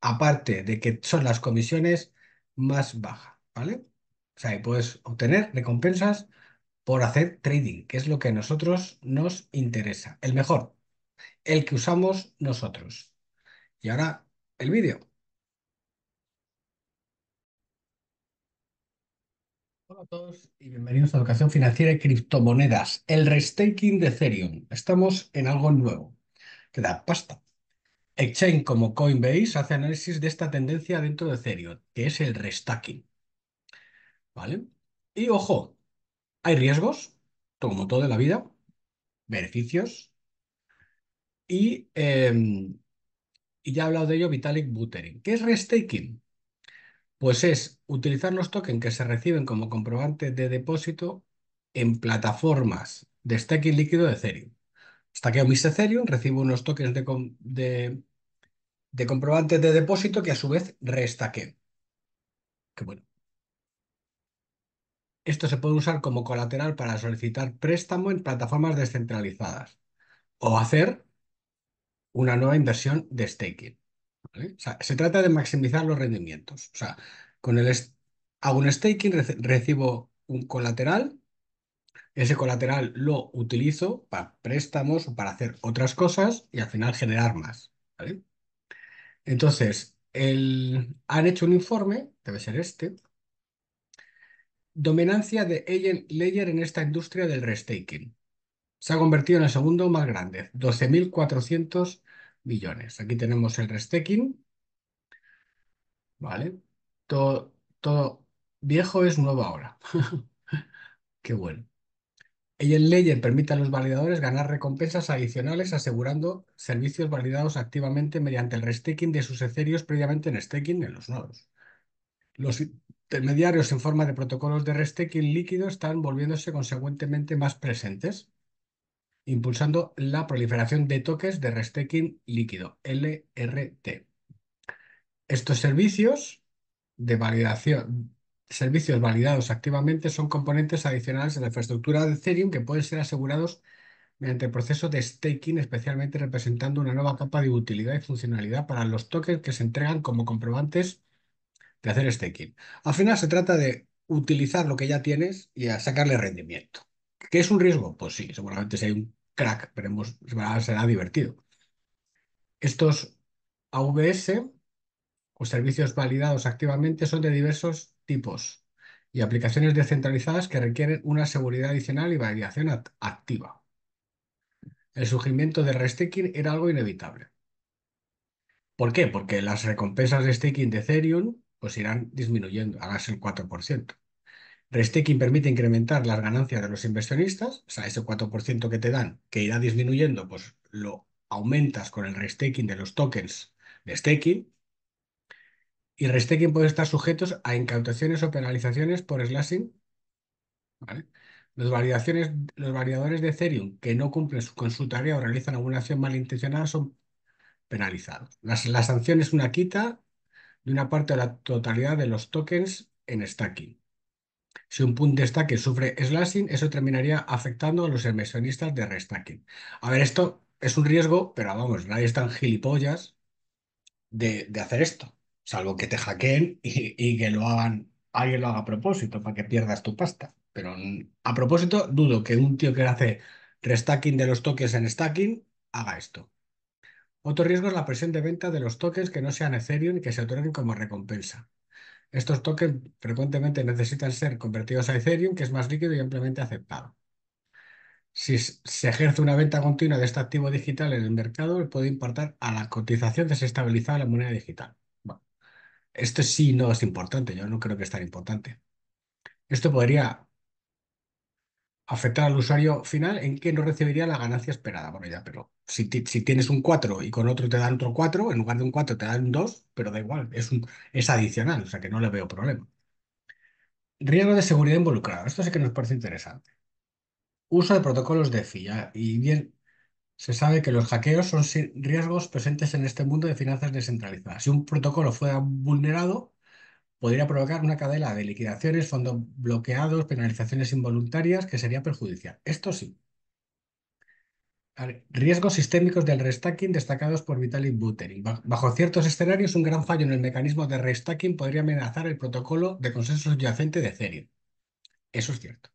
aparte de que son las comisiones más bajas, ¿vale? O sea, puedes obtener recompensas por hacer trading, que es lo que a nosotros nos interesa, el mejor, el que usamos nosotros. Y ahora el vídeo. Hola a todos y bienvenidos a Educación Financiera y Criptomonedas, el restaking de Ethereum. Estamos en algo nuevo, Queda da pasta. Exchange como Coinbase hace análisis de esta tendencia dentro de Ethereum, que es el restacking. ¿Vale? Y ojo, hay riesgos, como todo en la vida, beneficios. Em, y, ya he hablado de ello Vitalik Buterin. ¿Qué es restaking? Pues es utilizar los tokens que se reciben como comprobante de depósito en plataformas de staking líquido de Ethereum. Staqueo mis Ethereum, recibo unos tokens de, de comprobantes de depósito que a su vez restaque. Que bueno. Esto se puede usar como colateral para solicitar préstamo en plataformas descentralizadas o hacer una nueva inversión de staking. se trata de maximizar los rendimientos. O sea, con el hago un staking, recibo un colateral, ese colateral lo utilizo para préstamos o para hacer otras cosas y al final generar más. ¿vale? Entonces, han hecho un informe, debe ser este, dominancia de Agent Layer en esta industria del restaking. Se ha convertido en el segundo más grande, 12.400 millones. Aquí tenemos el restaking. Vale. Todo, todo viejo es nuevo ahora. Qué bueno. El Ledger permite a los validadores ganar recompensas adicionales asegurando servicios validados activamente mediante el restaking de sus etherios previamente en staking en los nodos. Los intermediarios en forma de protocolos de restaking líquido están volviéndose consecuentemente más presentes, impulsando la proliferación de toques de restaking líquido, LRT. Estos servicios de validación servicios validados activamente son componentes adicionales de la infraestructura de Ethereum que pueden ser asegurados mediante el proceso de staking, especialmente representando una nueva capa de utilidad y funcionalidad para los tokens que se entregan como comprobantes de hacer staking. Al final se trata de utilizar lo que ya tienes y a sacarle rendimiento. ¿Qué es un riesgo? Pues sí, seguramente si hay un crack, veremos, será divertido. Estos AVS o servicios validados activamente son de diversos tipos y aplicaciones descentralizadas que requieren una seguridad adicional y validación activa. El surgimiento de restaking era algo inevitable. ¿Por qué? Porque las recompensas de staking de Ethereum pues irán disminuyendo, ahora el 4%. Restaking permite incrementar las ganancias de los inversionistas, o sea, ese 4% que te dan, que irá disminuyendo, pues lo aumentas con el restaking de los tokens de staking, y restaking puede estar sujetos a incautaciones o penalizaciones por slashing. ¿Vale? Los, variadores los validadores de Ethereum que no cumplen su, con su tarea o realizan alguna acción malintencionada son penalizados. la sanción es una quita de una parte de la totalidad de los tokens en staking. Si un punto de staking sufre slashing, eso terminaría afectando a los inversionistas de restaking. A ver, esto es un riesgo, pero vamos, nadie es tan gilipollas de hacer esto salvo que te hackeen y, que lo hagan, alguien lo haga a propósito para que pierdas tu pasta. Pero a propósito, dudo que un tío que hace restacking de los tokens en stacking haga esto. Otro riesgo es la presión de venta de los tokens que no sean Ethereum y que se otorguen como recompensa. Estos tokens frecuentemente necesitan ser convertidos a Ethereum, que es más líquido y ampliamente aceptado. Si se ejerce una venta continua de este activo digital en el mercado, puede importar a la cotización desestabilizada de la moneda digital. Esto sí no es importante, yo no creo que es tan importante. Esto podría afectar al usuario final en que no recibiría la ganancia esperada. por ella, pero si, si, tienes un 4 y con otro te dan otro 4, en lugar de un 4 te dan un 2, pero da igual, es, un, es adicional, o sea que no le veo problema. Riesgo de seguridad involucrado. Esto sí que nos parece interesante. Uso de protocolos de FIA. y bien, se sabe que los hackeos son riesgos presentes en este mundo de finanzas descentralizadas. Si un protocolo fuera vulnerado, podría provocar una cadena de liquidaciones, fondos bloqueados, penalizaciones involuntarias, que sería perjudicial. Esto sí. Riesgos sistémicos del restacking destacados por Vitalik Buterin. Bajo ciertos escenarios, un gran fallo en el mecanismo de restacking podría amenazar el protocolo de consenso subyacente de Ethereum. Eso es cierto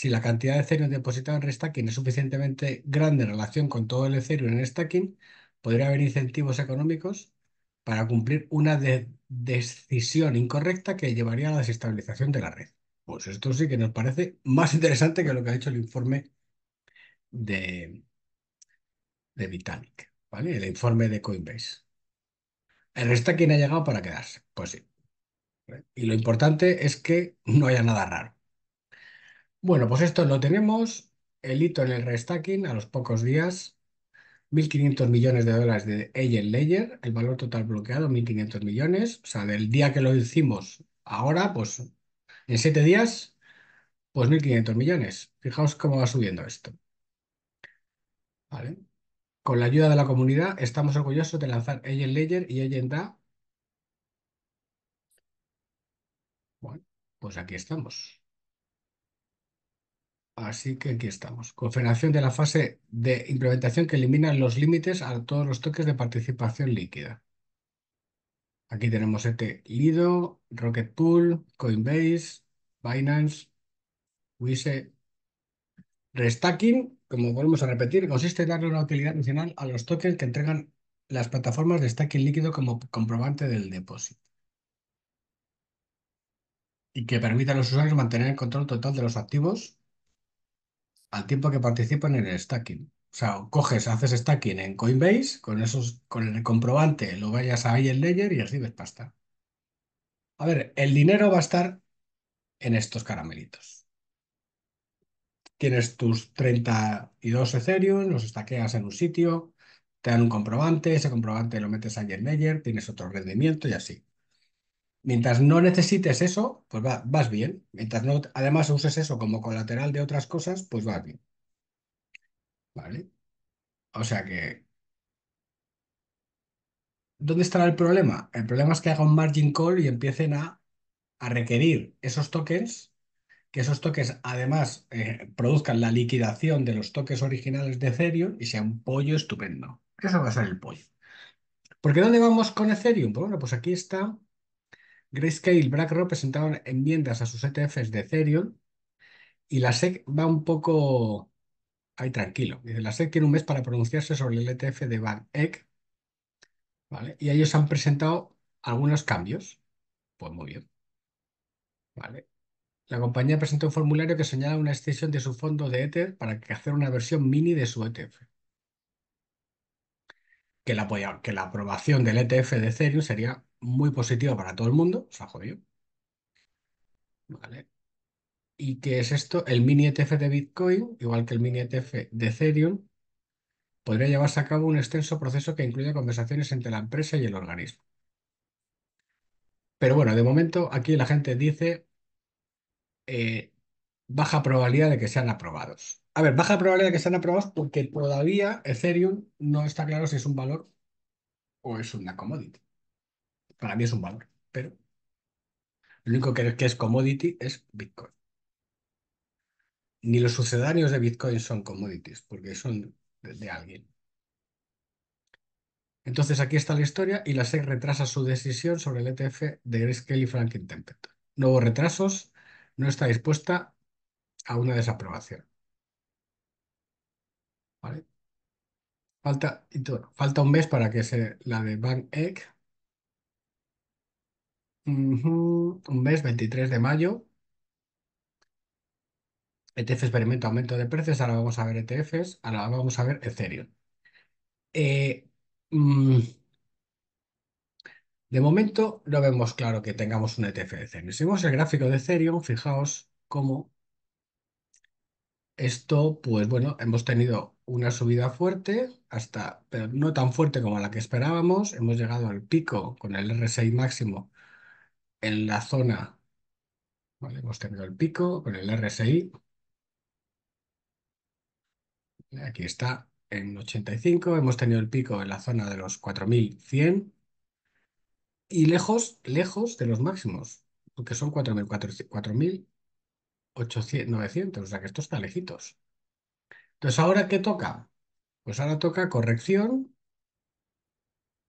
si la cantidad de Ethereum depositada en RESTACKING es suficientemente grande en relación con todo el Ethereum en stacking, podría haber incentivos económicos para cumplir una decisión incorrecta que llevaría a la desestabilización de la red. Pues esto sí que nos parece más interesante que lo que ha dicho el informe de, de Vitalik, ¿vale? El informe de Coinbase. El RESTACKING ha llegado para quedarse, pues sí. Y lo importante es que no haya nada raro. Bueno, pues esto lo tenemos. El hito en el restacking a los pocos días. 1.500 millones de dólares de Agent layer, El valor total bloqueado, 1.500 millones. O sea, del día que lo hicimos ahora, pues en siete días, pues 1.500 millones. Fijaos cómo va subiendo esto. ¿Vale? Con la ayuda de la comunidad, estamos orgullosos de lanzar Agent layer y Agent DA. Bueno, pues aquí estamos. Así que aquí estamos. Confirmación de la fase de implementación que elimina los límites a todos los toques de participación líquida. Aquí tenemos este Lido, Rocket Pool, Coinbase, Binance, Wise. Restacking, como volvemos a repetir, consiste en darle una utilidad adicional a los tokens que entregan las plataformas de stacking líquido como comprobante del depósito y que permita a los usuarios mantener el control total de los activos al tiempo que participan en el stacking. O sea, coges, haces stacking en Coinbase, con esos, con el comprobante lo vayas a en Ledger y recibes pasta. A ver, el dinero va a estar en estos caramelitos. Tienes tus 32 Ethereum, los estaqueas en un sitio, te dan un comprobante, ese comprobante lo metes a Ledger, tienes otro rendimiento y así. Mientras no necesites eso, pues va, vas bien. Mientras no, además uses eso como colateral de otras cosas, pues vas bien. ¿Vale? O sea que... ¿Dónde estará el problema? El problema es que haga un margin call y empiecen a, requerir esos tokens, que esos tokens además eh, produzcan la liquidación de los tokens originales de Ethereum y sea un pollo estupendo. Eso va a ser el pollo. ¿Por qué dónde vamos con Ethereum? Bueno, pues aquí está Grayscale y BlackRock presentaron enmiendas a sus ETFs de Ethereum y la SEC va un poco ahí tranquilo. la SEC tiene un mes para pronunciarse sobre el ETF de VanEck ¿vale? Y ellos han presentado algunos cambios. Pues muy bien. ¿Vale? La compañía presentó un formulario que señala una extensión de su fondo de Ether para hacer una versión mini de su ETF. Que la, que la aprobación del ETF de Ethereum sería muy positiva para todo el mundo, o sea, jodido. Vale. ¿Y qué es esto? El mini ETF de Bitcoin, igual que el mini ETF de Ethereum, podría llevarse a cabo un extenso proceso que incluya conversaciones entre la empresa y el organismo. Pero bueno, de momento aquí la gente dice eh, baja probabilidad de que sean aprobados. A ver, baja probabilidad de que sean aprobados porque todavía Ethereum no está claro si es un valor o es una commodity para mí es un valor, pero lo único que, es commodity es Bitcoin. Ni los sucedáneos de Bitcoin son commodities, porque son de, alguien. Entonces aquí está la historia y la SEC retrasa su decisión sobre el ETF de Grayscale y Franklin Templeton. hubo retrasos, no está dispuesta a una desaprobación. Falta, falta un mes para que sea la de Bank Egg un mes, 23 de mayo. ETF experimento, aumento de precios. Ahora vamos a ver ETFs. Ahora vamos a ver Ethereum. Eh, mm, de momento no vemos claro que tengamos un ETF de Ethereum. Si vemos el gráfico de Ethereum, fijaos cómo esto, pues bueno, hemos tenido una subida fuerte, hasta, pero no tan fuerte como la que esperábamos. Hemos llegado al pico con el RSI máximo en la zona, hemos tenido el pico con el RSI, aquí está en 85, hemos tenido el pico en la zona de los 4100 y lejos, lejos de los máximos, porque son 4.900, o sea que esto está lejitos. Entonces, ¿ahora qué toca? Pues ahora toca corrección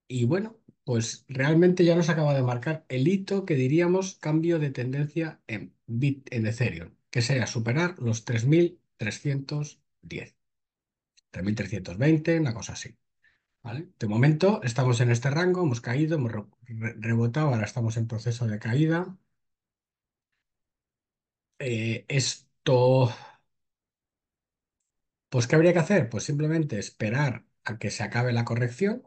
y bueno, pues realmente ya nos acaba de marcar el hito que diríamos cambio de tendencia en, bit, en Ethereum, que sería superar los 3.310, 3.320, una cosa así. ¿Vale? De momento estamos en este rango, hemos caído, hemos rebotado, ahora estamos en proceso de caída. Eh, esto, pues ¿qué habría que hacer? Pues simplemente esperar a que se acabe la corrección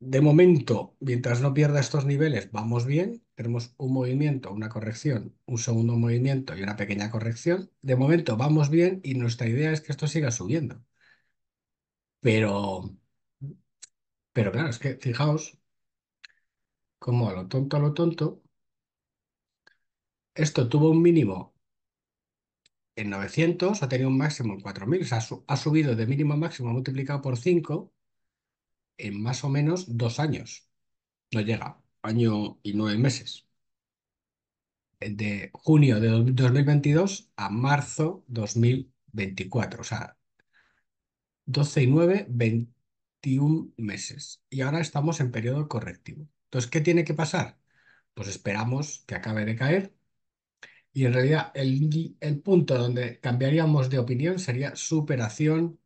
de momento, mientras no pierda estos niveles, vamos bien. Tenemos un movimiento, una corrección, un segundo movimiento y una pequeña corrección. De momento vamos bien y nuestra idea es que esto siga subiendo. Pero, pero claro, es que fijaos como a lo tonto, a lo tonto, esto tuvo un mínimo en 900, ha tenido un máximo en 4000, o sea, ha subido de mínimo a máximo multiplicado por 5 en más o menos dos años. No llega, año y nueve meses. De junio de 2022 a marzo 2024. O sea, 12 y 9, 21 meses. Y ahora estamos en periodo correctivo. Entonces, ¿qué tiene que pasar? Pues esperamos que acabe de caer. Y en realidad el, el punto donde cambiaríamos de opinión sería superación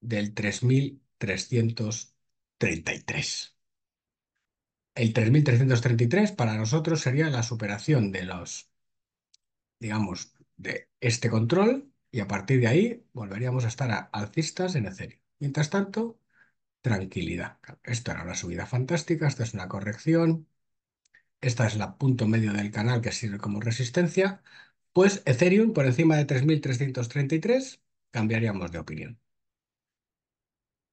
del 3000 333. El 3333 para nosotros sería la superación de los, digamos, de este control y a partir de ahí volveríamos a estar a alcistas en Ethereum. Mientras tanto, tranquilidad. Esto era una subida fantástica, esta es una corrección, esta es la punto medio del canal que sirve como resistencia, pues Ethereum por encima de 3.333 cambiaríamos de opinión.